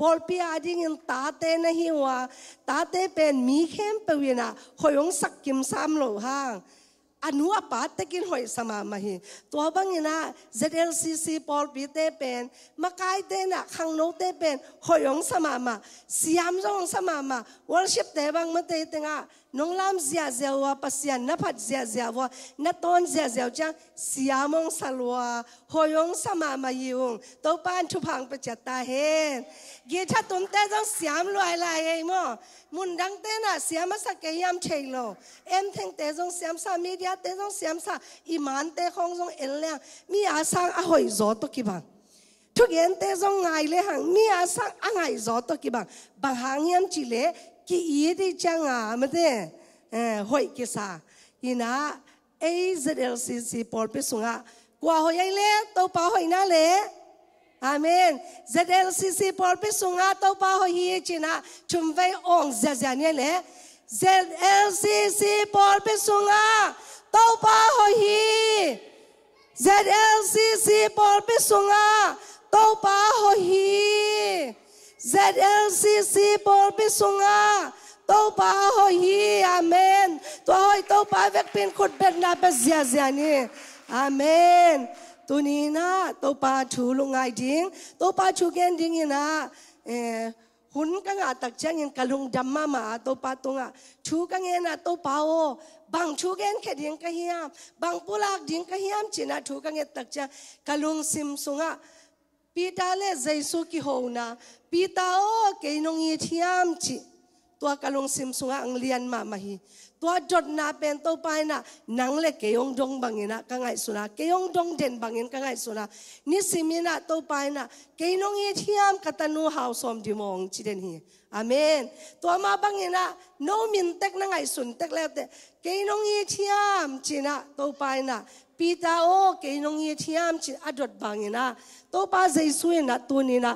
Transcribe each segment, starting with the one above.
ปอลพี่อาจิงินตาเตนะฮิวาตาเตเป็นมีเข้มเปวินาหอยองสักกิมซามโลห่างอนุปาตกินหอยสมามาหิตัวบังินาเจเอลซีซีปอลพี่เตเป็นมะกายเตนะขังโนเตเป็นหอยองสมามาสยามจองสมามาวอลชิปเตบังมันเตติงา nong lam zia zia wa pasian na phat zia zia wa na ton zia zia chang siamong salwa hoyong sama ma yung to pan thu phang pa chata he ge cha tum te jong siam loi lai he mo mun dang te na siam sa ke yam chei lo em theng te jong siam sa media te jong siam sa iman te khong jong en lang mi a sang a hoi zo to ki bang thu gen te jong ngai le hang mi a sang a ngai zo to ki bang bang hang yam chi le ki ye di à, ma thế à, hội ki sa na AZLCC Paul biết à, qua hoi ai le tàu pa hoi na le Amen. ZLCC Paul biết Pesunga to pa hoi hi ông chumvei ong này le ZLCC Paul biết Pesunga to pa hoi hi ZLCC Paul biết Pesunga to pa hoi hi ZLCC bolpi sunga tau pa hi, amen to hoi tau pa vek pin khut bet na pe zia zia ni amen To ni na tau pa lu ngai ding tau pa chu gen ding ina eh hun ka nga tak chang in kalung damma ma to pa tunga chu ka nge na to pa o bang chu gen ke ding ka hiam bang pulak ding ka hiam china chu ka nge tak kalung sim sunga Pita le Jesus ki hona. Pita o ke nong i chi. Tua kalong sim sunga ang lian ma mahi. Tua jot na pen to pai nang le ke yong dong bangina ka ngai suna. Ke yong dong den bangin ka ngai suna. Ni simina to pai ke nong i thiam katanu di mong chi den hi. Amen. Tua ma bangina no min tek na sun tek le te. Ke nong i chi na to pai ปีตาโอเคยงเยที่อามชิอดดบังนะตัวป้าใจสวยนะตัวนี้นะ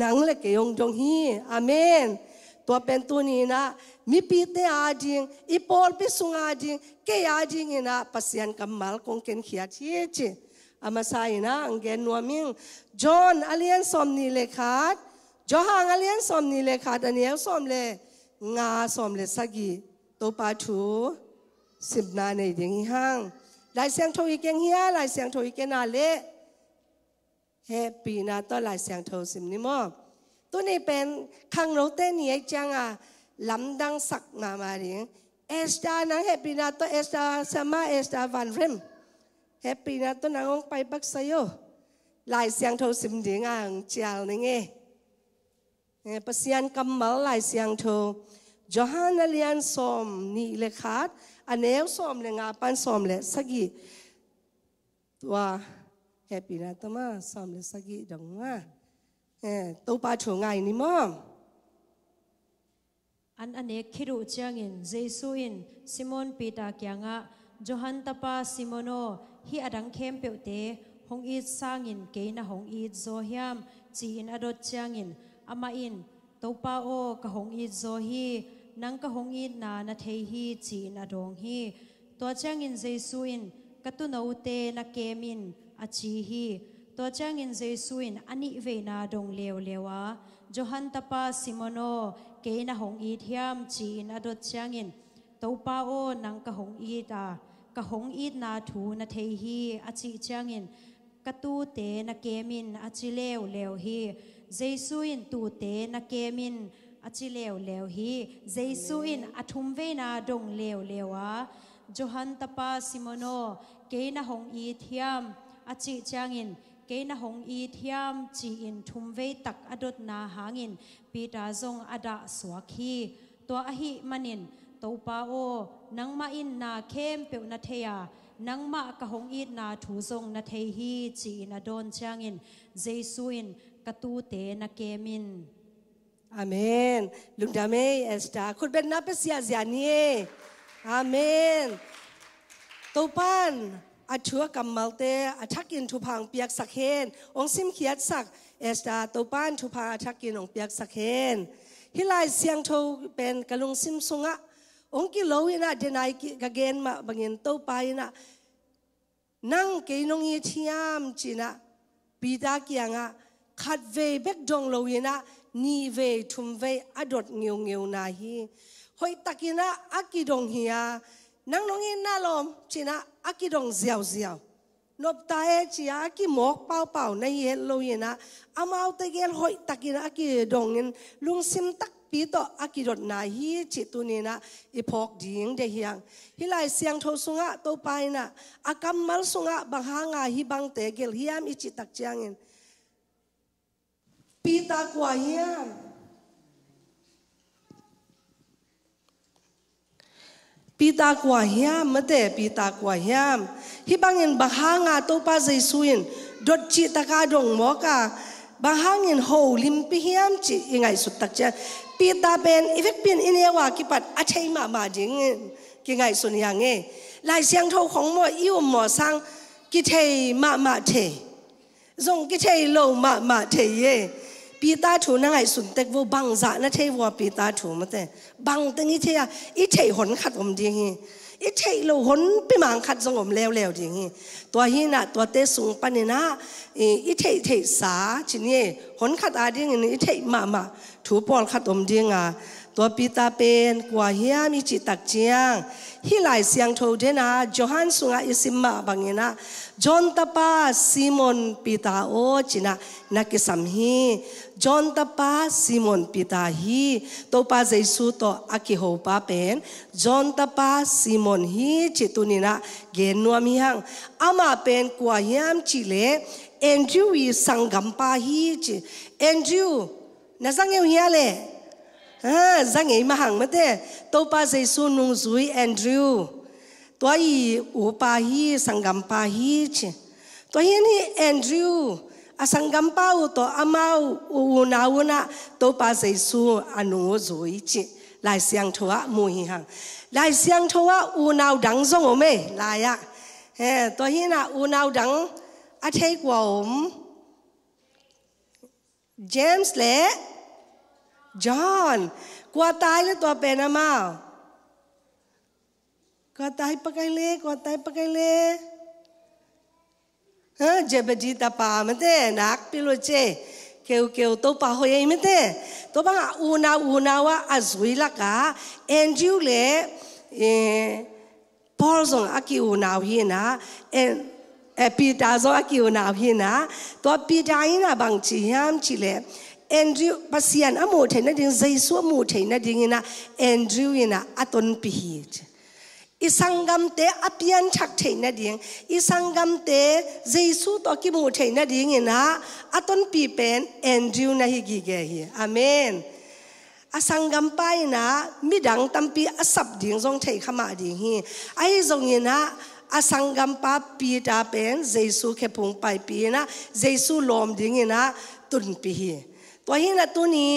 นังเลยเกยงจงฮีอามนตัวเป็นตัวนี้นะ มีปีเตอาจิงอีปอลปีสุงอาจิงเกยอาจิงนะพัศยันกัมมลคงเคนขียชีชิอามาซายนะอังเกนัวมิงจอห์นอเลียนสมนีเลขาดจอหางอเลียนสมนีเลขาดอันนี้สมเลงาสมเลสักกีตัวป้าชูสิบนาในเดีงห้างลายเสียงโทรอีกงเฮียลายเสียงโทรอีกนาเลเฮปีนาตัอลายเสียงโทรสิมน่มังตัวนี้เป็นคังโรเตนี่ไอจังอ่ะลำดังสักมามาดิเอสตานังเฮปีนาตัอเอสตาสมาเอสตาวันเรมเฮปีนาตัอนางงไปบักไซโยลายเสียงโทรสิมดิงอ่างเจ้าหนึ่งเนี่ยปัียานกำมลลายเสียงโทรจอฮานเลียนสมนี่เลยขาดอันนี้เาส้มเลยงาปันส้มเลยสักกี่ตัวแฮปปีนั้นตัวมาส้มเลยสักกี่ดังว่าเออตัวป้าช่วงไงนี่มั้งอันอันนี้คิดว่าจะงินเจสุอินซิมอนปีตาเกียงะจอห์นตาปาซิโมโนฮีอดังเขมเปียวเตฮงอีสรางอินเกินะฮงอีโซฮิมจีอินอดดเชีงอินอามาอินตัวปาโอกับฮงอีโซฮี nang ka hongin na na thei hi chi na dong hi to chang in jesu in katuno te na kemin achi hi to chang in jesu in ani ve na dong lew lewa johan tapa simono ke na hong i thiam chi na dot chang in to pa o nang ka hong i ta ka hong i na thu na thei hi achi chang in tu te na kemin achi lew lew hi jesu in tu te na kemin achi leo leo hi jesu in athum ve na dong leo lewa johan tapa simono keina hong i thiam achi changin keina hong i thiam chi in thum ve tak adot na hangin pita zong ada swakhi to ahi manin topa o nangma in na khem pe na theya nangma ka hong i na thu zong na thei hi chi in adon changin jesu in katu te na kemin อเมนลุงดามีเอสตาคุณเป็นนับเสียสียนี่อเมนตัวปันอัจฉริกรรมมัลเตอทักกินทุพังเปียกสักเฮนองซิมเขียดสักเอสตาตัวปันทุพังอัจฉริกรองเปียกสักเฮนฮิลายเสียงทูเป็นกะลุงซิมสุงะองกิโลวินาเจนไอกะเกนมาบังเงินตัวปายนานังเกยนงยิ่ยามจีนาปีตาเกียงะขัดเวเบกดงโลวินา ni ve thum ve adot ngiu ngiu na hi hoi takina akidong hiya nang nong in na lom china akidong ziao ziao nộp tay chỉ á cái mọc bao bao này hết lâu na âm ao tay cái hội tắc cái á cái đồng nhân luôn xem tắc pi to á cái đợt này hi chỉ tu nè na epoch ding de hiang hi lai xiang thâu sung á tàu bay na á cam mal sung á bằng hang á hi bang tay cái hiam ít chỉ tắc chiang nhân Pita Pitaguaiá. Pitaguaiá, mate Pitaguaiá. Hibangin bahanga to pa Jesuin. Dot chi takadong mo ka. Bahangin ho limpi hiam chi ingay sutak siya. Pita ben, ifik pin inewa kipat atay mama jingin. Kingay sunyang eh. Lai siyang thâu khong mo yêu mo sang kitay mama te. Zong kitay lo mama te eh. ปีตาถูนางไอสุนเตกวบังจะนะเทวัวปีตาถูมาแต่บังตั้งอีเทียอีเทยหนขัดผมดีงี้อีเทเราหนไปมังขัดสงมแล้วแลวดีงี้ตัวฮีน่ะตัวเตสุงปันเนนะอีเทยเทสาชินี่หนขัดอาดีงี้อีเทยมามาถูปอลขัดผมดีงาตัวปีตาเป็นกว่าเฮียมีจิตตักเจียง hilai siang tho dena johan sunga isimma bangena john tapa simon pita o china nakisam hi john tapa simon pita hi to pa jesu to aki ho pa pen john tapa simon hi chitunina genuam hiang ama pen kwa hiam chile andrew i sangam pa hi chi andrew hi ale à ra ngày mà hàng mà thế tôi pa dây su nung dưới Andrew tôi ý u pa hi sang gam pa hi chứ tôi hiện hi Andrew à sang gam pa u tôi amau u na u na tôi pa dây su anu dưới chứ lại sang thua mù hi hàng lại sang thua u nào đắng zong ôm ấy e, lại à tôi hiện là u nào đắng à thấy của ôm James lệ John, qua tay là tua bè nà mau. Qua tay bắt cái lê, qua tay bắt cái lê. Hả, giờ bà dì thế, nạc bì lô chê. Kêu kêu tô bà hồi thế. Tô bà ngà u u nà wa à dùi lạc à. Andrew à kì u nà hi nà. à kì u nà hi nà. Tô Peter hiam chì lê. Andrew pasian amu thei na ding Jaisu amu thei na ding ina Andrew ina aton pi hi isangam te apian chak thei na ding Isanggam te Jaisu to ki mu thei na ding ina aton pi pen Andrew na hi gi ge hi amen Asanggam pai na midang tampi asap ding jong thei khama ding hi ai jong ina Asanggam pa pi ta pen Jaisu ke pung pai pi na Jaisu lom ding ina tun pi hi ตัวยินละตัวนี้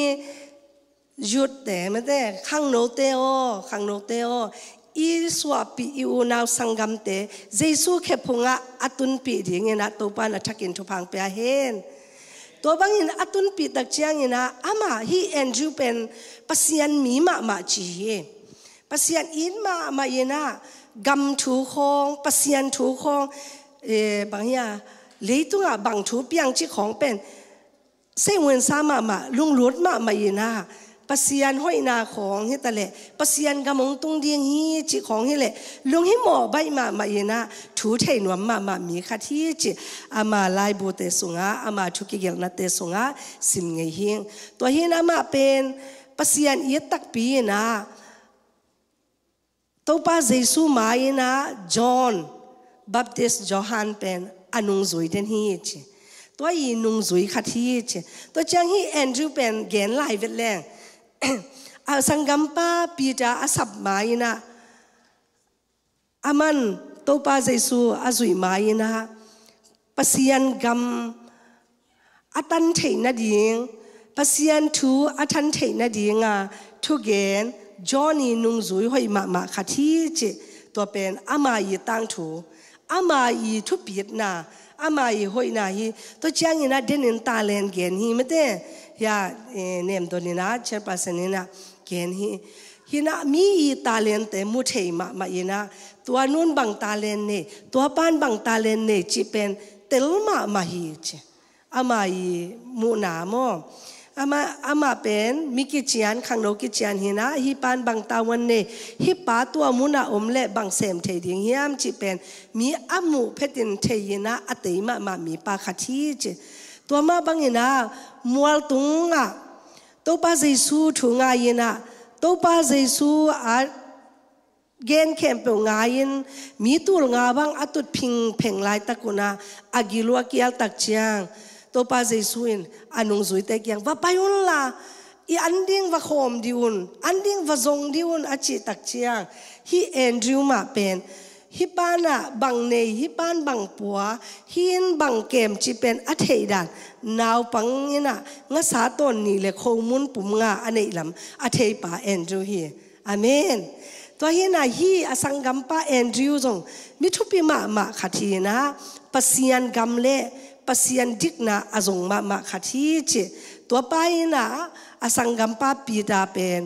หยุดแต่ไม่ได้ข้างโนเตโอข้างโนเตโออีสวาปีอูนาวสังกัมเตเจสุเคพงะอตุนปีดี่งนะตัวปานะทักินทุพังเปียเฮนตัวบางอินอตุนปีตักเชียงนะอามาฮีแอนจูเป็นปัสยันมีมามาจีเฮปัสยันอินมามาเยนะกัมทูคงปัสยันทูคงเอ๋บางอย่างเลยตุงอะบางทูเปียงชิของเป็นเซ็งเงินซามามา ลุงรถมามาเยนาปเสียนห้อยนาของเฮตะเละปเสียนกำมงตุงเดียงฮีจิของเฮแหละลุงให้หมอบใบมามาเยนาถูไถนวมมามามีคาที่จิอามาลายบูเตสุงาอามาชุกิเกลนาเตสุงาสิมเงเิงตัวเฮนามาเป็นปเสียนเอตักปีนาตัวป้าเยซูมาเยนาจอห์นบัพติสจอหันเป็นอนุสจุยเดนฮีจิตัวอีนุงสุยคัดที่เชตัวจังฮีแอนดรูเป็นแกนไลเวลแรงอาสังกัมปาปีจาอาสับไม้นะอามันตัวปาเจสูอาสุยไม้นะปัสยันกัมอาตันเทนดิงปัสยันทูอาทันเทนดิงอาทุเกนจอนีนุงสุยห้อยมามาคัดที่เชตัวเป็นอามาอีตังถูอามาอีทุปีดนา amayi hoi na hi to chang ina den in gen hi ya e, nem do ni na che pasen ina gen hi hina mi i talen te mu ma ina tua nun bang talen ne tua pan bang talen ne chi pen tel ma ma hi mu na mo อามาอามาเป็นมิกิจียนขังโนกิจียนเฮนนะฮิปานบางตาวันเนฮิปาตัวมุนาอมเล่บางเซมเทียงเฮียมจิเป็นมีอามูเพดินเทียนะอติมามามีปาคาทีจิตัวมาบางเหนนะมัวตุงอะตัวปาเจสูถุงอายนะตัวปาเจสู้อะเกณฑ์เข้มเป็นงานยินมีตัวงาบังอาตุดพิงเพ่งไล่ตะกุนาอากิลวกิอัลตักจียงตัวปาเจสุินอันุงสุยแต่กี่ยังว่าไปอยู่นัุลลาอีอันดิ้งว่าโคมดิวนอันดิ้งว่าจงดิวนอาชีตักเชียงฮีแอนดริวมาเป็นฮีปานะบังเนฮีปานบังปัวฮีนบังเกมจีเป็นอัเทดันนาวปังเนะงาสาตนนี่เลยโคมุนปุ่มงาอันนี้ลำอัเทปาแอนดริวฮีอามนตัวเฮียนาฮีอสังกัมปาแอนดริวจงมิทุปิมามาขัดทีนะปัสยันกัมเลปเสียนดิกนาอาสงมามาขัดที่เจตัวไปนะอาสังกัมปาปีดาเป็น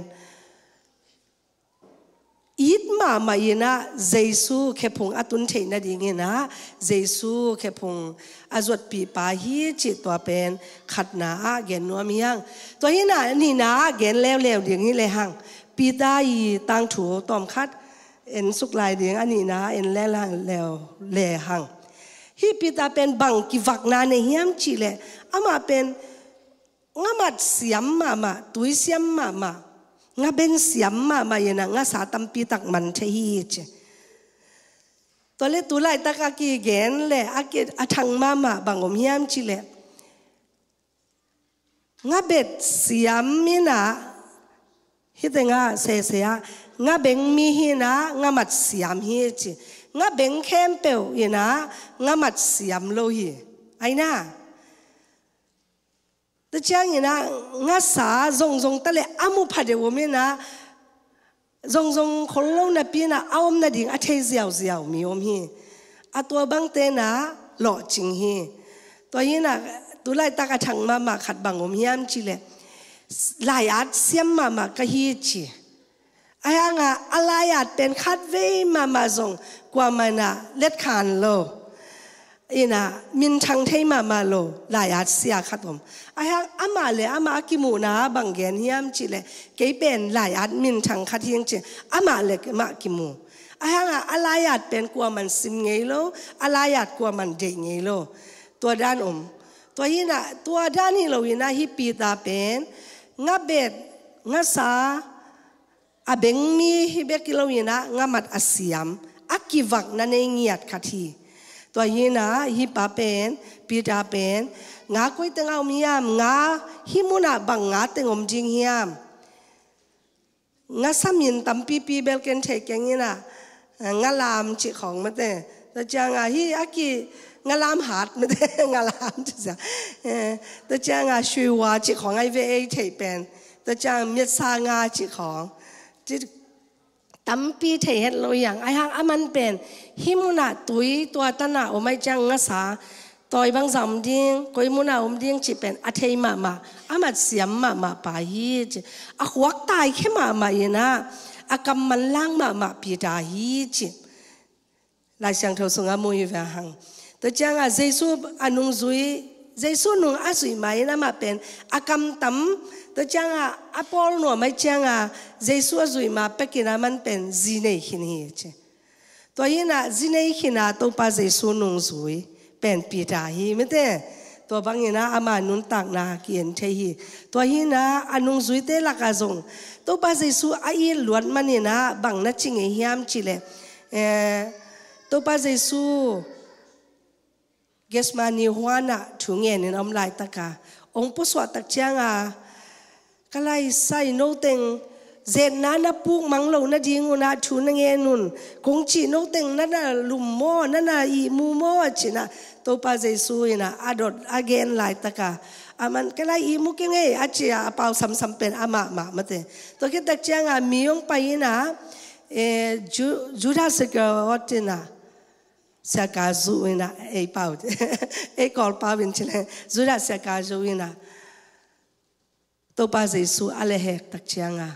อิดมามาเยนะเจสุเขพงอตุนเทนะดิเงนะเจสุเขพงอาจวดปีปาฮีจิตตัวเป็นขัดนาเกนนัวมียงตัวเฮนะนี่นะเกนเล้วๆดิ่งนี้เลยหังปีตาอีตังถูตอมคัดเอ็นสุกลายดิ่งอันนี้นะเอ็นแล้วแล้วแล้หัง hipit pen bang ki vakna ne hiam chile ama pen ngamat siam mama tui siam mama nga ben siam mama yena nga satam pitak man the hi che tole tulai taka ki gen le ake athang mama bang om hiam chile nga bet siam mina hitenga se se nga beng mi hi na nga mat siam hi che nga beng khem peu na, nga mat siam lo hi aina the chang na, nga sa zong zong tale amu phade wo me na zong zong kholo na pi na aom na ding a the ziaw ziaw mi om hi a to bang te na lo ching hi to yin na tu lai ta ka thang ma ma khat bang om hiam chi le lai at siam ma ma ka hi chi ไอ้งาอะไรอาจเป็นคัดเว่มามาซงกว่ามันะเล็ดขานโลอีน่ะมินทังเทมามาโลหลายอาจเสียคัดผมไอ้อามาเลยอามากิมูนาบางแกนยามจิเลเกเป็นหลายอาจมินทังคัดยังจิอามาเลยมากิมูไอ้างอะไรอาจเป็นกว่ามันซิมเงี้ยโลอะไรอาจกว่ามันเด็กไงโลตัวด้านอมตัวยีน่ะตัวด้านนี้เราอินะฮิปปี้ตาเป็นงับเบ็ดงับซาอาเบงมีฮิเบกิลวินะงามัดอาสยมอักิวักนั่นเองียดคาทีตัวยีนะฮิปาเป็นปีดาเป็นงาคุยตึงเอาเมียมงาฮิมุนะบังงาตึงอมจิงเฮียมงาสามินตัมปีปีเบลเกนเทกยังนะงาลามจิของมาเต่จางาฮิอักิงาลามหาดมาเต่งาลามจิจ้ะเออตจางาชิววาจิของไอเวเอเทเป็นตจางเมียซางาจิของ chỉ tắm pi thấy hết lối yang ai hang aman pen himuna tui tua tana o mai chang nga sa tôi bang zam ding koi muna um ding chỉ pen a thei ma ma amat siam ma ma pa hi chi a huak tai khe ma ma ina a kam man lang ma ma pi da hi chi lai sang sung a mu yu va hang to chang a jesu anung zui jesu nung a zui mai na ma pen a kam tjanga apol no mai tjanga jesu azui ma pekina man pen zine hini che to yina zine hina to pa jesu nung zui pen pita hi mete to bangina ama nun tak na kien the hi to hina anung zui te la ka zong to pa jesu ai luan manina bang na chinge hiam chile eh to pa jesu gesmani huana thungen in omlai taka ong puswa tak changa kalai sai no teng zen na na puk mang lo na ding na thu na nge nun kong chi no teng na na lum mo na na i mu mo chi na to pa jesu ina adot again lai taka aman à kalai i mu ke nge a chi à, a pau sam sam pen ama ma mate to ke tak chiang a à, miong pa ina e juda se ka otina sa ka zu ina e pau e kol pa vin chile juda se ka zu ina Toba pa dây takjanga, ale hek tak chianga.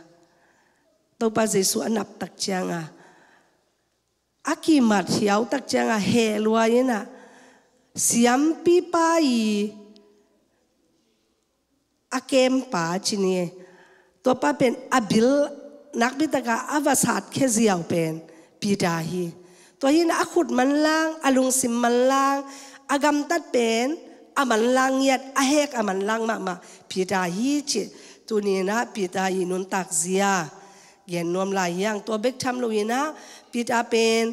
tau pa dây anap tak chianga. Aki mat hiau tak chianga he lua Siam pi pa Akem pa chini. E. Tô pa pen abil nak bi taka avasat ke ziau pen. Pi dahi. Tô hin akut man lang, alung sim man Agam tat Agam tat pen. อามันลังยัดอาเฮกอามันลังมามาพิดาฮีจิตุนีนะพิดาอินุนตักเสียเย็นนวมลายยังตัวเบกทำลุยนะพิดาเป็น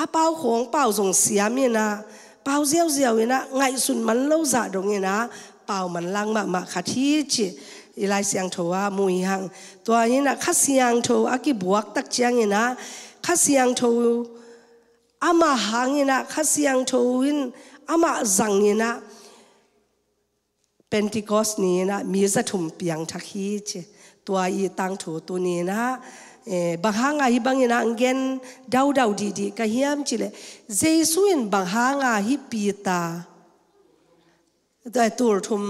อาเป้าของเป้าส่งเสียมีนะ เป้าเจียวเจียวนะ ไงสุนมันเล่าจ่าตงนี้นะ เป้ามันลังมามาขัดฮีจิอีไลเสียงโทวามุยหังตัวนี้นะขัดเสียงโทอากิบวก ตักเจียงนีนะขัดเสียงโทอามาหังนีนะขัดเสียงโทวินอามาจังนี่นะเปนติ่กสนี้นะมีสะทุมเปียงทักฮีเจตัวอีตังถูตัวนี้นะบางหางาฮิบางอย่างเงินดาวดาวดีดีก็เฮียมจิเลยเจสุนบางหางาฮิปีตาตัวตัวทุม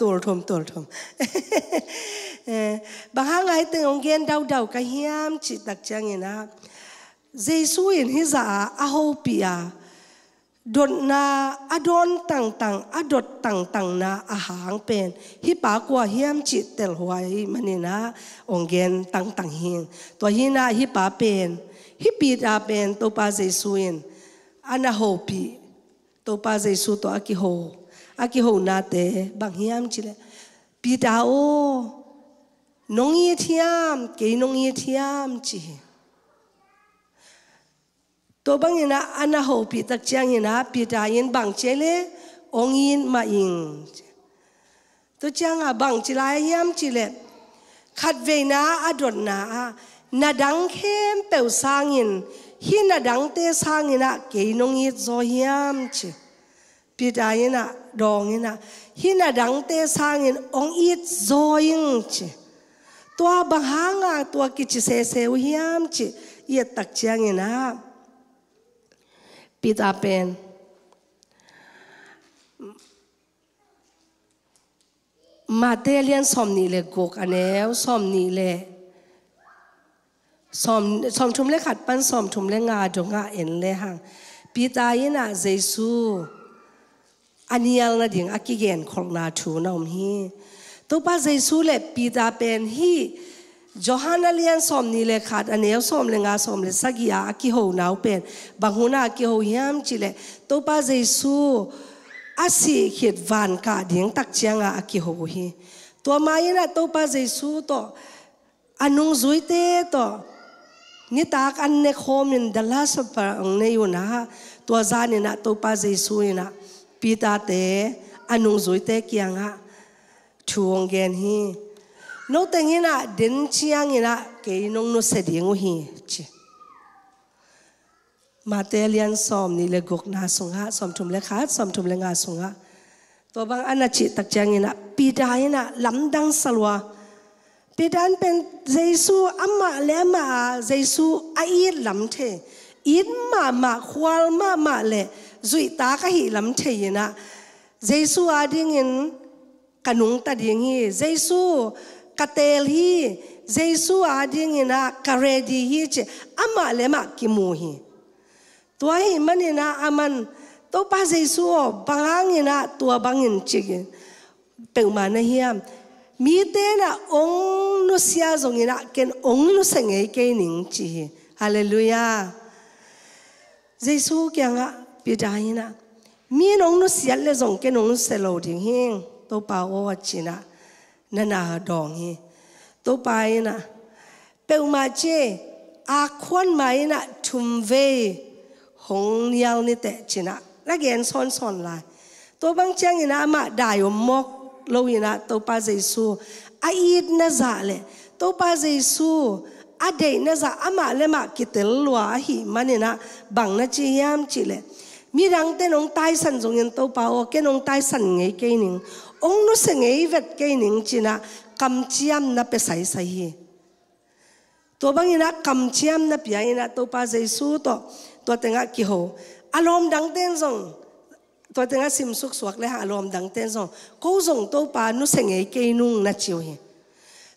ตัวทุมตัวทุมบางหางาฮิตึงเงินดาวดาวก็เฮียมจิตักจังเนะเจสุนฮิซาอาฮูปีอาดนาอดอนตังตังอดดตังตังนาอาหางเป็นฮิปากว่าเฮียมจิตเตลหวยมันนี่นะองเกนตังตังหินตัวหินาฮิปาเป็นฮิปีดาเป็นตัวปาเจสุนอันนาโฮปีตัวปาเจสุตัวอากิโฮอากิโฮนาเตบางเฮียมจิเลปีดาโอนงเยทียมเกยนงเยทียมจีตัวบางอย่างนะอันน่ะหูปีตักเชียงอย่างนะปีตายันบางเชลองยินมาอิงตัวเชียงอ่ะบางจิลายยามจิเลขัดเวนะอดดนะนาดังเข้มเป่าสางินหินาดังเตสางินะเกยนงยิดโซยามจิปีตายันอ่ะดองยันอ่ะหินาดังเตสางินองยิดโซยิงจิตัวบางหางอ่ะตัวกิจเสเสวยามจิเอียตักเชียงอย่างนะปิตาเป็นมาเตเลียนสอมนี่เลยกกันแล้วสอมนี่เลยสอมสอมชุมเลขัดปันสอมชุมเลงาดงาเอ็นเลหังปีตายนาเจซูอันนี้ละดิ่งอากิเกนของนาทูนอมฮีตัวป้าเจซูเลยปีตาเป็นฮี Johanna lian som ni le khat anel som le nga som le sagia ki ho nau pen banguna ki ho yam chile to pa jesu asi khit van ka ding tak chianga ki ho hi to ma ina to pa jesu to anung zuite to ni tak an ne khom in the last of ang ne yuna to zani na to pa jesu ina pita te anung zuite kianga thuong gen hi no tengina den chiangina ke nong no sediengo hi chi matelian som ni le gokna sunga som thum le khat som thum le nga sunga to bang ana chi tak changina pi daina lamdang salwa pi dan pen jesu amma le ma jesu ai lam the in ma ma khwal ma ma le zui ta ka hi lam the yina jesu ading in kanung ta ding hi jesu katel hi jesu ading ina karedi hi che ama lema kimu hi tua hi manina aman to pa jesu o bangang ina tua bangin chigin pengma na hiam mi te na ong nu sia zong ina ken ong nu sang sengei ke ning chi hallelujah jesu kya nga pidai na mi nong nu sia le zong ken ong se lo ding hing to pa o na na na đong hi to pai na pe ma che a khon mai na thum ve hong yal ni chê na, la gen son son la to bang chang ina ma dai mok lo ina to pa jesu a it na za le to pa jesu a de na za ama le ma kitel lwa hi manina bang na chi yam chi le mi răng tên ông tai san jong yen to pa o ke nong tai san nge ke ning ông nó sẽ nghĩ về cái những chuyện là cầm chiam nó bị sai sai hi tôi bằng ina cầm chiam nó bị ina tôi pa Giêsu to tôi tiếng ác kêu hồ alom đăng tên rong tôi tiếng ác xin suk suak lẽ alarm đăng tên rong cô dùng tôi pa nó sẽ nghĩ cái nung nó chịu hi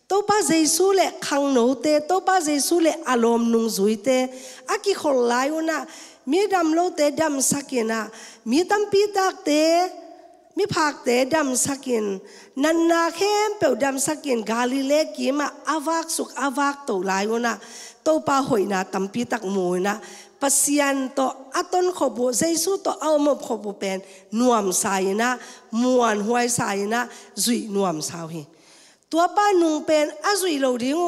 tôi pa Giêsu lệ khăng nấu tê tôi pa Giêsu lệ alarm nung duy tê ác kêu hồ lai una mi đam lô tê đam sắc kia na mi tâm pi tắc tê มิพักเตดำสักิน นันนาเข้มเปิดดำสักินกาลิเลกิมาอวักสุกอวักตัวลายวนะตัวปาหอยนะตัมพีตักมูนะปัสยันตัวอัตนขบุเจสุตัวเอามบขบุเป็นนวมสายนะ มวนหวยสายนะจุยนวมสาวเฮตัวป้านุงเป็นอจุยเหลาดิ้ง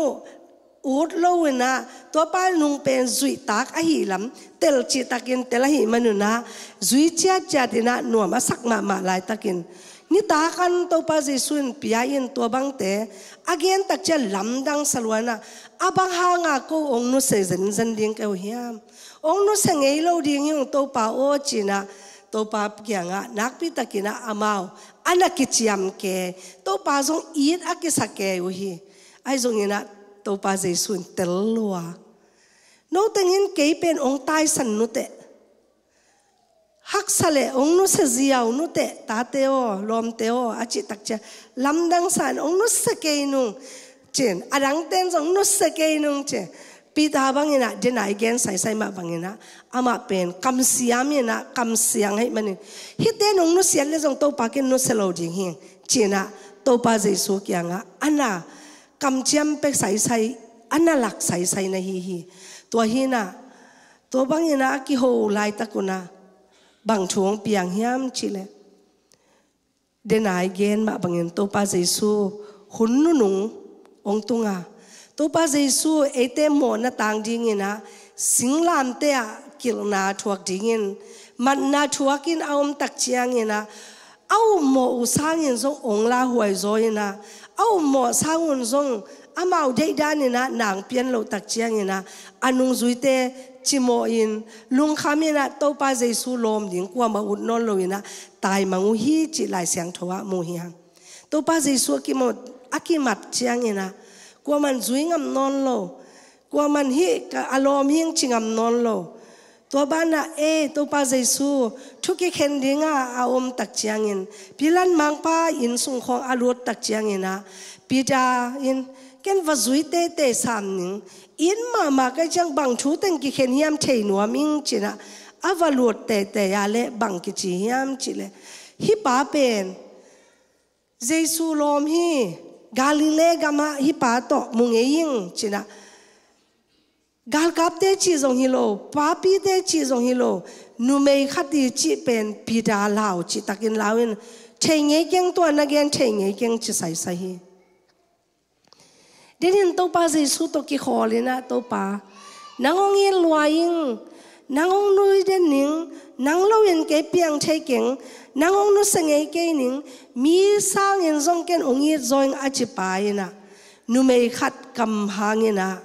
út lâu na tua pa nung pen duy tak a hi lam tel chi in tel hi manuna zui chia chia dina nuam a sak ma lại lai in. ni ta kan to pa ji sun pia in to bang té, again tak che lam dang salwana abang hang nga ko ong nu se zen zen ding ko hiam ong nu se ngei lo ding yung to pa o china to pa kya nga nak pi takina amao ana kichiam ke to pa zong iet akisake uhi ai zong ina tàu pa dây xuân tel lua Nô tên hiện kế bên ông tai sân nó tệ hắc sa lệ ông nó sẽ giàu nô tệ ta teo lom teo à chị tắc cha lâm đăng sản ông nó sẽ kê nung chen à đăng tên ông nó sẽ kê nung chen pita bang ina den ai gen sai sai ma bang ina ama pen kam siam ina kam siang hai mani hi te nong no sian le jong to pa ken no selo ding hi china to pa jai so kyanga ana cầm chém bê sai sai anh lạc sai sai na hi hi tua hi na tua bang na, ki ho lai ta cô na, bang chuông piang hiam chile den ai gen ma bangin to pa jesu hun nu nu ong tunga to pa jesu ete mo na tang ding na, sing lam te a kil na thuak ding in man à na thuak in aum tak chiang ina au mo u sang in zo ong la huai zo na au mo sangun zong amau dei danina nang pian lo tak chiangina anung zuite chimo in lung khamina to pa jesu lom ding kwa ma ut non loina tai mangu hi chi lai siang thowa mu hi hang to pa jesu ki mo akimat chiangina kwa man zuingam non lo kwa man hi ka alom hing chingam non lo to bana e to pa jesu ทุกเข็นดิ้งอาอาอมตักจียงอินพิลันมังป้าอินสุงของอารูตักจียงอินะพิจาอินเกันว่าจุยเตเตสามหนึ่งอินมามาก็จังบังชูเต็งกิเข็นยามเทนัวมิงจินะอาวารูเตเตยาเลบังกิจียามจิเลฮิป้าเป็นเจสุลอมฮีกาลิเลกามาฮิป้าโตมุงเอยิงจินะ gal gap te chi zong hi lo pa pi te chi zong hi lo nu mei khat ti chi pen pi da lao chi takin lao in thei nge kyang to na gen thei nge kyang chi sai sai hi đến hiện tàu pa gì su tàu kia khó lên à tàu pa nang ông yên loa yên nang ông nuôi đến nín nang lâu yên cái piang chơi kính nang ông nuôi sang ấy cái nín mi sang yên zong kén ông yên zoing a chi pa yên à nu mei khát cầm hàng yên à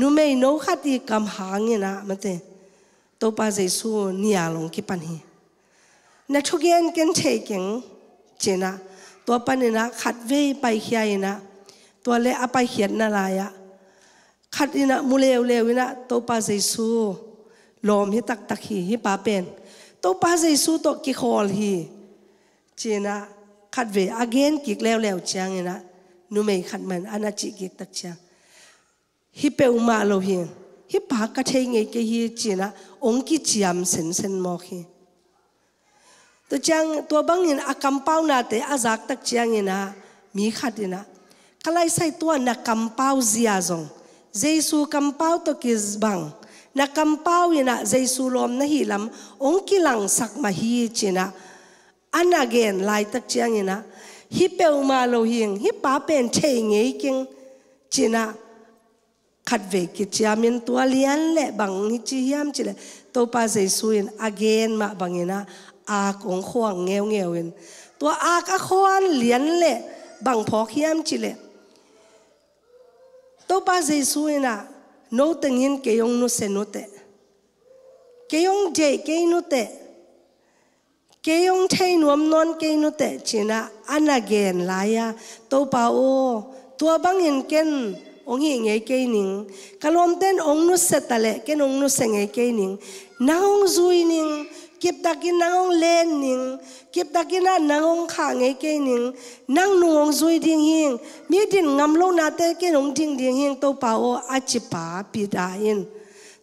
นุเม่นูขัดีกำหางเนนะมันเตตัวปาเจสูนี่มลงกี่ปันหีนัทุกเย็นกันเทกังเจนะตัวปันเนนะขัดเวไปเขียนะตัวเลอไปเขียนนารายะขัดอินะมุเลวเลวนะตัวปาเจสูลมให้ตักตักหีให้ปาเป็นตัวปาเจสูตัวก่คอลหีเจนะขัดเวอเกนกิกเลวเลวเจียงเนนะนุเมขัดมันอนาจิกิตักเจียง hi pe ma lo hi hi pa ka the nge ke hi chi na ong ki chiam sen sen mo khi to chang to bang in a kampau na te a zak tak chiang ina mi khat ina kalai sai to na kampau zia zong jesu kampau to ki bang na kampau ina jesu lom na hi lam ong ki lang sak ma hi chi na an again lai tak chiang ina hi pe ma lo hi hi pa pen che nge king chi na khát về cái chia miền tua liên lệ bằng như chi hiam chỉ là tôi pa dây suin again mà bằng như na à cũng khoang nghèo nghèo in tua à cả khoan liên lệ bằng phó hiam chile, là tôi pa dây suin à nô tình yên cái ông nô sen nô tệ cái ông dây cái nô tệ cái ông thấy nuông non cái nô tệ chỉ là anh again lai à tôi pa ô tua bằng yên ken ông hi nghe cái nín kalom ten ông nu sẽ ta lệ cái ông nu sẽ nghe cái nín nang ông duy nín kiếp ta kia nang ông lên nín kiếp ta kia na nang ông khả nghe cái nín nang nung ông duy điên hiên mi điên ngâm lâu na te cái ông điên điên hiên tàu bảo a chỉ bà bị đại yên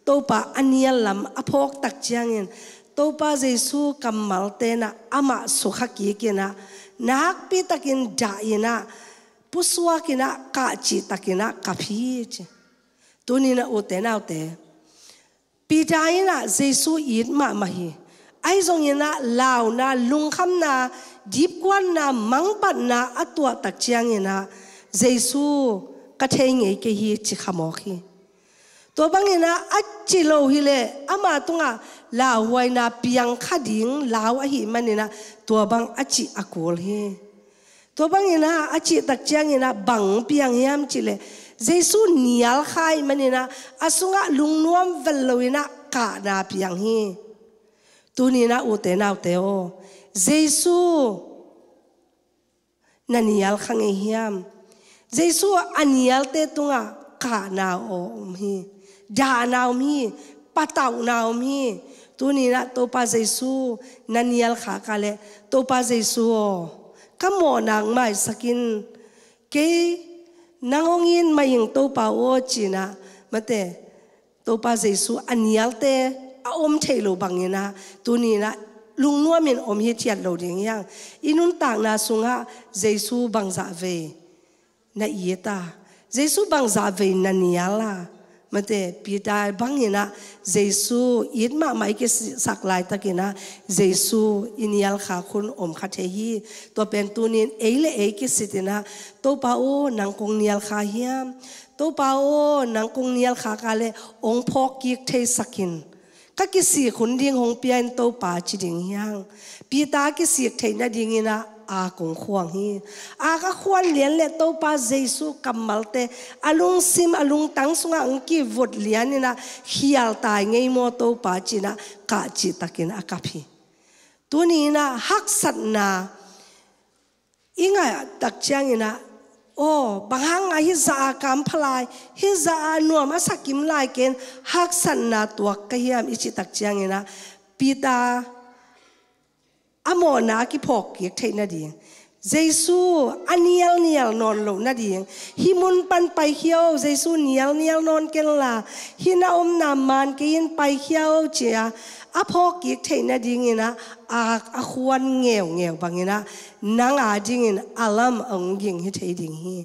tàu bà anh yên lắm a phok tắc chiang yên tàu bà Giêsu cầm mal te na ama sukha kia kia na nak pi takin đại yên na puswa kina ka chi takina ka phi chi tu ni na u na te pi ta na jesu yit ma ma hi ai zong na lao na lung kham na dip kwan na mang pat na atwa tak chiang na, jesu ka the nge ke hi chi khamo khi to bang ina achi lo hi le ama tunga lao wai na piang khading lao a hi na to bang achi akol hi to bang ina achi tak chiang ina bang piang yam chile jesu nial khai manina asunga lungnuam veloina ka na piang hi tunina ute na ute o jesu na nial khang hiam jesu anial te tunga ka na o mi um da na o um mi patau na o um mi tunina to pa jesu na nial kha kale to pa jesu o ka mo nang mai sakin ke nangongin maying to pa o china mate to pa jesu anial te a om thailo bangena tunina lung nua min om hi thiat lo ding yang inun tang na sunga jesu bangza ve na ieta jesu bangza ve na niala มันเดปีตายบังยหนะเจสูอินมาไม่กี่สักหลายตะกินะเจสูอินยาลขาคุณอมคาเทฮีตัวเป็นตุนินเอเลเอกิสิตินะตัวปาโอนังคงนิยาลขาเฮียมตัวปาโอนังคงนิยาลขากาเลองพอกีกเทสักินก็กิสิคุณดิ่งหงเปียนตัวป้าจิดิ่งยังปีตากิสิกเทนัดิ่งินะ a kong khuang hi a ka khuan lian le to pa jesu kamal te alung sim alung tang sunga angki vot lian ina hial tai ngei mo to pa china ka chi takin a kapi tuni na hak sat na inga tak chiang ina o bahang a hi za kam phlai hi za nuam a sakim lai ken hak san na tuak ka hiam ichi tak chiang ina pita อมนากิพอกเกียกเทนาดีเจสูอันเนียลเนียลนอนลงนาดีฮิมุนปันไปเขียวเจสูเนียลเนียลนอนเกลาฮินาอมนามานกินไปเขียวเจียอพอกเกียเทนาดีงนะ อาอาควนเงวเงวบางินะ นางอาดิงินอลัมองกิงใหเทดิงฮี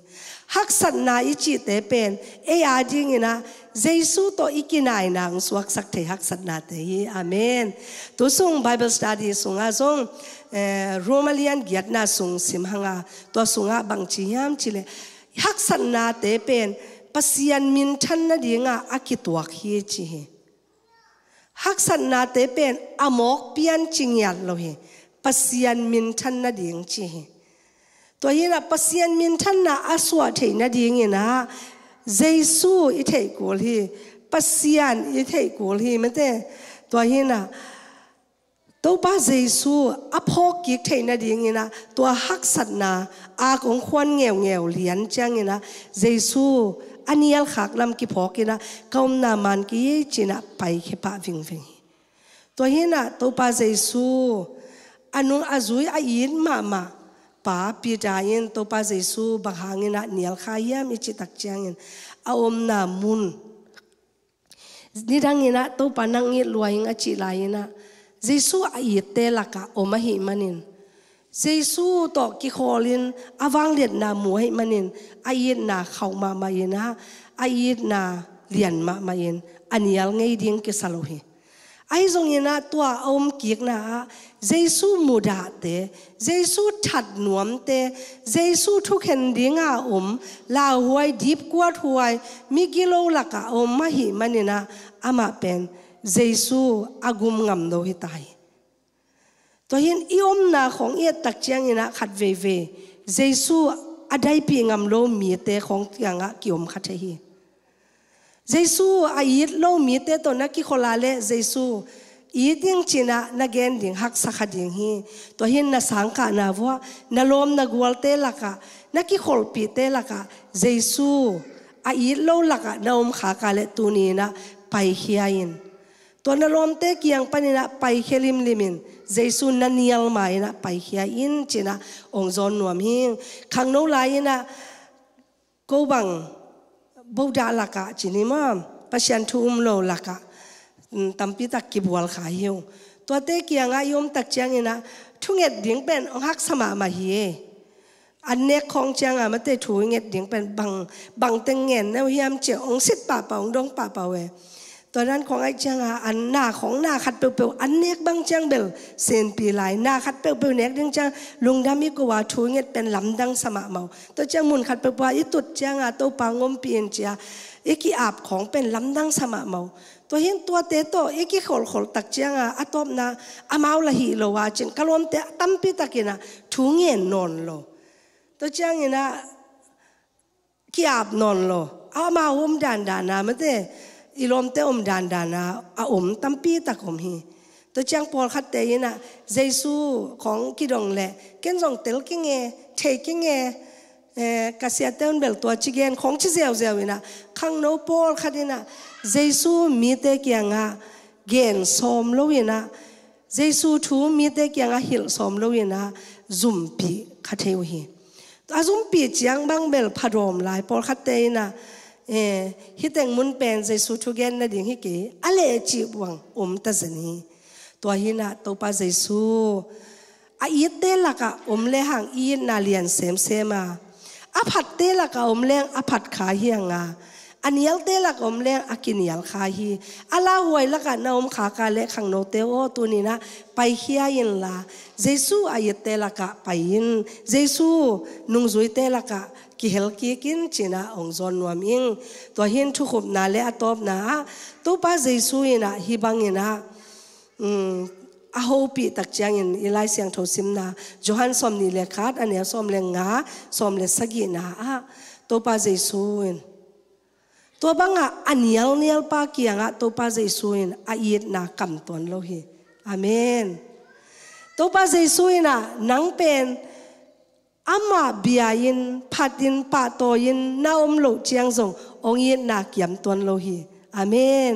hắc sẵn na ý chi tế pen ê e à ding na Jesus to ikinai nang suak sak the hak sat na te hi amen to sung bible study sung a sung eh, romalian giat na sung sim hanga to sunga bang chi yam chile hak sat na te pen pasian min than na dinga akitwak hi chi hi hak sat na te pen amok pian chingyal lo hi pasian min than na ding chi hi ตัวยีนับปัสยันมินท่านนะอาสวะเทนดีงินะเจสูอิเทกูลีปัสยันอิเทกูลีมันเตตัวยีนะตัวป้าเจสูอภอกิกเทนดีงินะตัวฮักสัตนาอาของควันเงียวเงียวเหียนจังงินะเจสูอันนี้ลขากลำกิพอกินะกอมนามันกิจินะไปเขปะวิงวิงตัวยีนะตัวป้าเจสูอันนู้นอาจุยอายินมามา pa pirayin to pa Jesu bahangin at niyal kaya mi chitakchangin aom na mun nirangin at to panangit luwayin at chilayin na Jesu ayite laka o mahimanin Jesu to kikolin awang liet na muhay manin ayit na khaw mamayin ha ayit na lian mamayin aniyal ngay ding kisalohi ai như na tua ôm kiek na jesu muda te jesu that nuam te jesu thu khen dinga ôm la huai dip kwat huai mi gilo laka ôm ma hi manina ama pen jesu agum ngầm do hi tai to hin i om na khong e tak chiang ina khat ve ve jesu adai pi ngầm lo mi te khong tianga ki om khat hi herbal hu� daysue livestately ai chit nou mitetou ti culminata zay su dang road ย itẹung chi dha ageng didhingsata yiddhe Ra gen dheung haaksa qaddiyngthi Armenian s 容 ko wood na nou hamp corntee lakka ki colpine lakka d a ဗုဒ္ဓလကဂျီနီမပရှန်ထုမ်လောလကတမ်ပိတကိဘဝလခါယုံตัวเตกียงอายมตักเจียงนะทุงเอ็ดเดียงเป็นองฮักสมามาเฮอันเนกของเจียงอ่ะมันเตถูเอ็ดเดียงเป็นบังบังเตงเงินแล้วยามเจียองสิทป่าเป่าดงป่าเป่าเวตอนนั้นของไอ้เจ้างอันหน้าของหน้าขัดเปลวๆอันเนกบางเจียงเบลเซนปีหลายหน้าขัดเปลวๆเนกดังเจียงลุงดำมิกว่าชูเงียเป็นลำดังสมะเมาตัวเจียงมุนขัดเปลวๆอีตุดเจียงอาตัวปางงมเปลี่ยนเจียอีกีอาบของเป็นลำดังสมะเมาตัวเห็นตัวเตโตอีกีขลขลตักเจียงอาอตบนาอามาละหิโลวาจินกลมเตตั้มปีตะกินะชูเงียนนอนโลตัวเชียงนะกีอาบนอนโลเอามาหุมด่านด่านามมนเต้ ilom te om dan dana a om tampi tak om hi to chang pol khat te ina jesu khong ki dong le ken jong tel ki nge the ki nge ka sia te un bel to chi gen khong chi zeu zeu ina khang no pol khat ina jesu mi te ki anga gen som lo ina jesu thu mi te ki anga hil som lo ina zum pi khatheu hi azum pi chiang bang bel phadom lai pol khat te ina เออฮิตแังมุนเป็นใจสูทุกันนั่นเองฮิกิอะไรจีบวังอมตะสนี ตัวฮินาตัวป้าใจสูอาอีเตลักะอมเลหังอีนาเลียนเซมเซมาอาัดเตลักะอมเลงอาัดขาเฮียงอาอันยลเตลักอมเลงอากินยลขาฮีอาลาหวยลักะนาอมขากาเลขังโนเตอตัวนี้นะ ไปเฮียินลาใจสูอาอีเตลักะ ไปอินใจสูนุ่งสุยเตลักะ ki hel ki kin china ong zon nuam ing to hin thu khup na le atop na to pa jesu ina hi bang ina um mm, a ho pi tak chang in ilai siang tho sim na johan som ni le khat ane som le nga som le sagi na a to pa jesu in to banga anial nial pa ki anga to pa jesu in a yet na kam ton lo hi amen to pa jesu ina nang pen อามาบียินพัดินปาโตยินนาอมโลเจียงสงองยินนาเกียมตวนโลหีอามน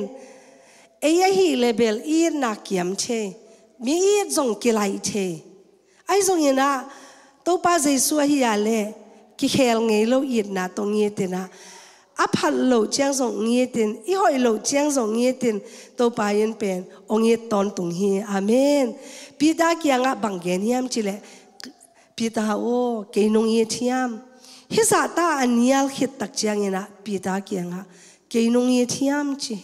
เอเยฮีเลเบลอีนาเกียมเชมีอีสงกิไลเชไอสงยินะตัวปาเจสุฮิยาเลกิเคลงเงโลอีนาตรงเยตินะอัพัลโลเจียงสงเงียตินอีหอยโลเจียงสงเงียตินตัวปายินเป็นองยินตอนตรงเฮอามนปีตาเกียงอะบังเกนยมเชเล pita o ke nong ye thiam hisa ta anial khit tak chiang ina pita kianga ke nong ye thiam chi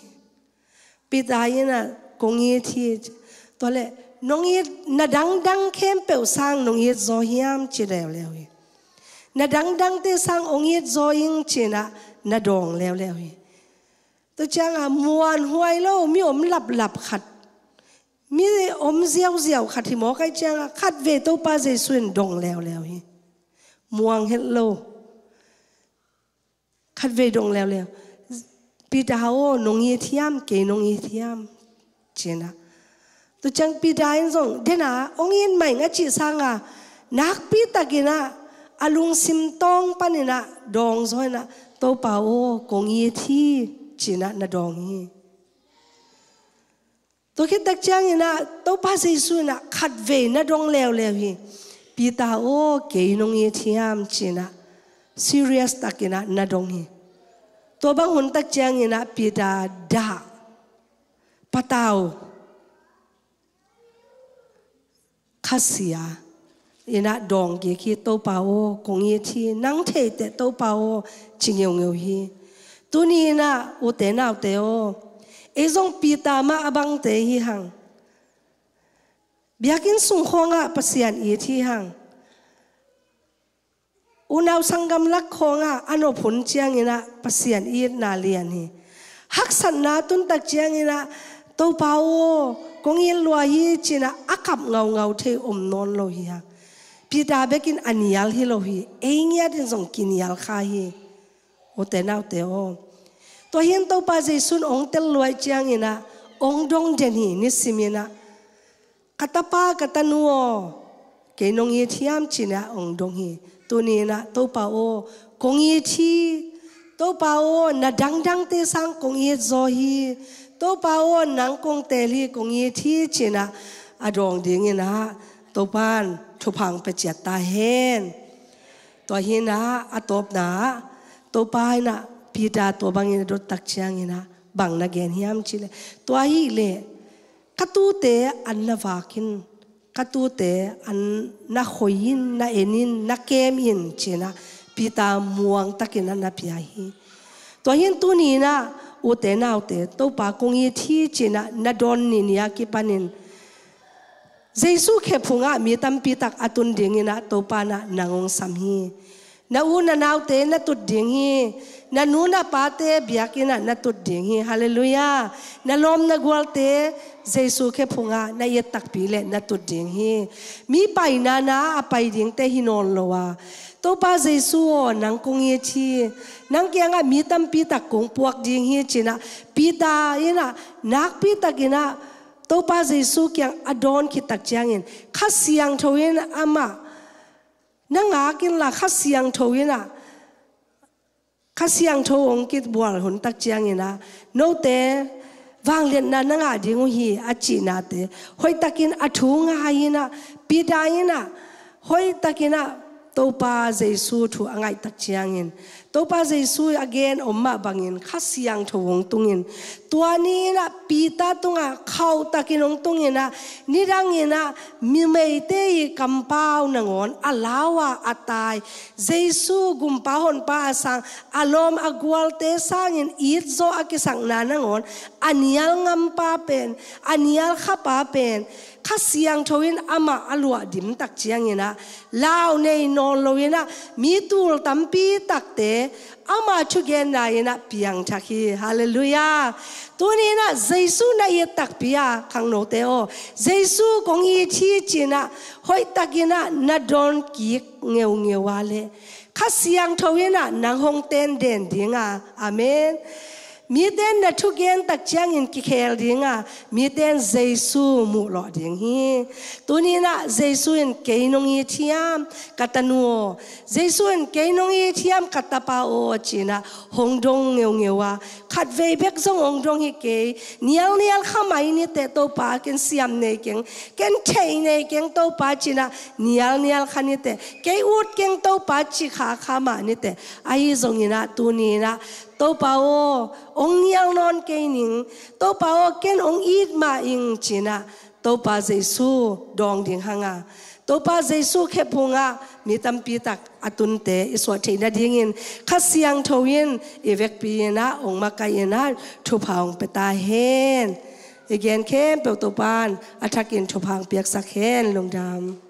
pita ina kong ye thi tole nong ye na dang dang khem pe sang nong ye zo hiam chi le le wi na dang dang te sang ong ye zo ing chi na na dong le le wi to chang a muan huai lo mi om lap lap khat มีอมเสียวเสียวขัดที่หมอใกล้จ้างขัดเวตปาเจสุนดงแล้วแล้วฮีมวงเฮลโลขัดเวดงแล้วแล้วปีดาวนองเยทียมเกนองเยทียมเจนะตัวจังปีดาอนส่งเดนะองเย็นใหม่งจิสังะนักปีตะกินะอาลุงซิมตองปันนะดองซอยนะตปาโอกงเยทีเจนะนดองฮีตัวคิดตักจ้างนะตัวภาษีสุนะขัดเวนะดองเลวเลวฮีปีตาโอเกยนงเยที่ยามจีนะ serious ตักนะนะดองฮีตัวบางคนตักจ้างนะปีตาด่าปะตาวข้าเสียยนะดองเกี่ยคีตัวปาโอกงเยที่นังเทแต่ตัวปาโอจิงเงียวเงียวฮีตัวนี้นะอุเตนเอาเตโอ ezong pita ma abang te hi hang biakin sung khonga pasian i thi hang unaw sanggam lak khonga ano phun chiang ina pasian i na lian hi hak san na tun tak chiang ina to pawo kong yin lua hi china akap ngau ngau the om non lo hi hang pita bekin anial hi lo hi engya din song kinial kha hi o te nau te o ตัวเห็นตัวป้าเจสุนองเตลลวยจียงินะองดงเจนีนิสิมินะกัตปากัตนัวเกนงยีที่ยามจินะองดงฮีตัวนี้นะตัวป้าโอคงยีที่ตัวป้าโอนาดังดังเตสังคงยีจอฮีตัวป้าโอนังคงเตลีคงยีที่จินะอาดองดิงินะตัวบ้านทุพังไปเจียตาเฮนตัวฮีนะอาตบนาตัวป้ายนะ pita to bangin do tak chiang ina bang na gen hiam chile to hi le katu te an na vakin katu te an na khoin na enin na kem in china pita muang takin an na pia hi to hin tu ni na u te na u te to pa kong ye thi china na don ni nia ki panin Giêsu khép phung mi tam pi tak atun ding ina to pa na nangong sam hi na una naute na tu dingi na nuna pate biakina na tu dingi hallelujah na lom na gwalte jesu ke phunga na ye tak pile na tu dingi mi pai na na apai ding te hinon lowa to pa jesu o nang kung ye chi nang kya nga mi tam pi tak kung puak ding hi china pi ta ina nak pi takina to pa jesu kyang adon ki tak changin khasiang thoin ama na nga kin la kha siang tho ina kha siang ông ong kit bual hun tak chiang ina no te wang le na na nga ding hi a chi na te hoi takin a thu nga ina hồi tắc ina hoi takina to pa jesu thu angai tak chiang in to pa sa isu again o mabangin khasiang tuwong tungin tuani na pita tunga kau takinong tungin na nirangin na mimeite kampaw nangon alawa atay Jesu gumpahon pa asang alom agwalte sangin itzo akisang nanangon anial ngampapen anial kapapen ခါစီယံထိုရင်အမအလွာဒီမတက်ချင်ငနာလောင်နေနော်လိုရင်နာမိတူလ်တမ်ပီတက်တဲ့အမချုကေနာရင်နာပြန်ချခီဟာလေလုယာသူနေနာဇေဆုနာယတက်ပြာခံနိုတေအိုဇေဆုကုံကြီးချီချီနာဟွိုက်တကိနာနဒွန်ကီငေငေဝါလေခါစီယံထိုရင်နာနန်ဟုံတန်ဒန်ဒီငါအာမင် mi den na thu gen tak chang in ki khel dinga mi den jesu mu lo ding hi tuni na jesu in ke nong i thiam katanu jesu in ke nong i thiam katapa o china hong dong ngeu ngewa khat ve bek zong ong dong hi ke nial nial khamai ni te to pa ken siam ne keng ken chei ne keng to pa china nial nial khani te ke ut keng to pa chi kha kha ma ni te ai zong ina tuni na ตปาวองนยังนอนเกนิงตปาวเกนองอีดมาอิงจีนะตปาเจสูดองดิงหังาตปาเจสูเขพงะมีตัมปีตักอตุนเตอสวดเทนดิงินขสียงทวินเอเวกปีนะองมากายนะทุพองเปตาเฮนเอเกนเข้มเปลวตปานอัทกินทุพังเปียกสักเฮนลงดำ